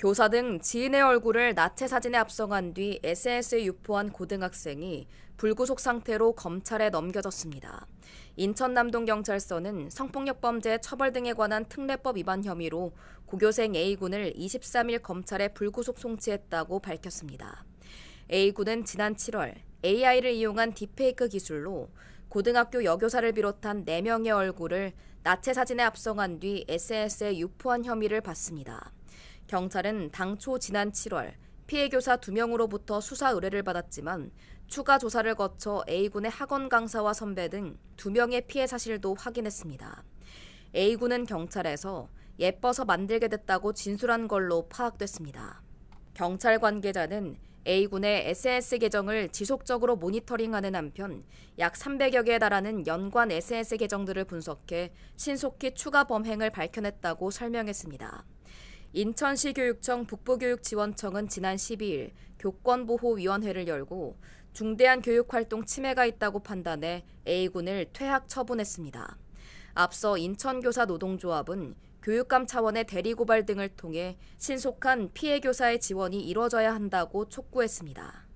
교사 등 지인의 얼굴을 나체 사진에 압성한 뒤 SNS에 유포한 고등학생이 불구속 상태로 검찰에 넘겨졌습니다. 인천남동경찰서는 성폭력 범죄 처벌 등에 관한 특례법 위반 혐의로 고교생 A군을 23일 검찰에 불구속 송치했다고 밝혔습니다. A군은 지난 7월 AI를 이용한 딥페이크 기술로 고등학교 여교사를 비롯한 4명의 얼굴을 나체 사진에 압성한 뒤 SNS에 유포한 혐의를 받습니다. 경찰은 당초 지난 7월 피해 교사 2명으로부터 수사 의뢰를 받았지만 추가 조사를 거쳐 A군의 학원 강사와 선배 등 2명의 피해 사실도 확인했습니다. A군은 경찰에서 예뻐서 만들게 됐다고 진술한 걸로 파악됐습니다. 경찰 관계자는 A군의 SNS 계정을 지속적으로 모니터링하는 한편 약 300여 개에 달하는 연관 SNS 계정들을 분석해 신속히 추가 범행을 밝혀냈다고 설명했습니다. 인천시 교육청 북부교육지원청은 지난 12일 교권보호위원회를 열고 중대한 교육활동 침해가 있다고 판단해 A군을 퇴학 처분했습니다. 앞서 인천교사 노동조합은 교육감 차원의 대리고발 등을 통해 신속한 피해 교사의 지원이 이뤄져야 한다고 촉구했습니다.